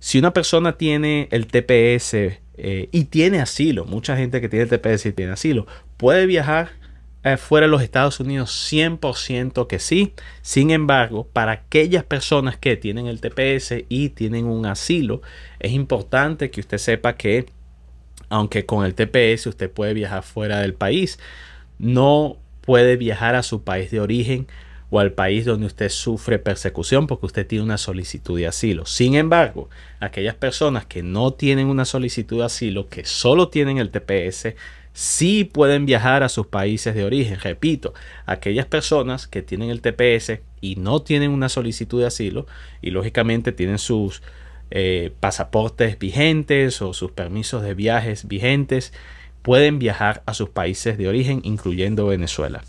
si una persona tiene el TPS eh, y tiene asilo, mucha gente que tiene TPS y tiene asilo, puede viajar eh, fuera de los Estados Unidos 100% que sí. Sin embargo, para aquellas personas que tienen el TPS y tienen un asilo, es importante que usted sepa que aunque con el TPS usted puede viajar fuera del país, no puede viajar a su país de origen o al país donde usted sufre persecución porque usted tiene una solicitud de asilo. Sin embargo, aquellas personas que no tienen una solicitud de asilo, que solo tienen el TPS, sí pueden viajar a sus países de origen. Repito, aquellas personas que tienen el TPS y no tienen una solicitud de asilo y lógicamente tienen sus eh, pasaportes vigentes o sus permisos de viajes vigentes, pueden viajar a sus países de origen, incluyendo Venezuela.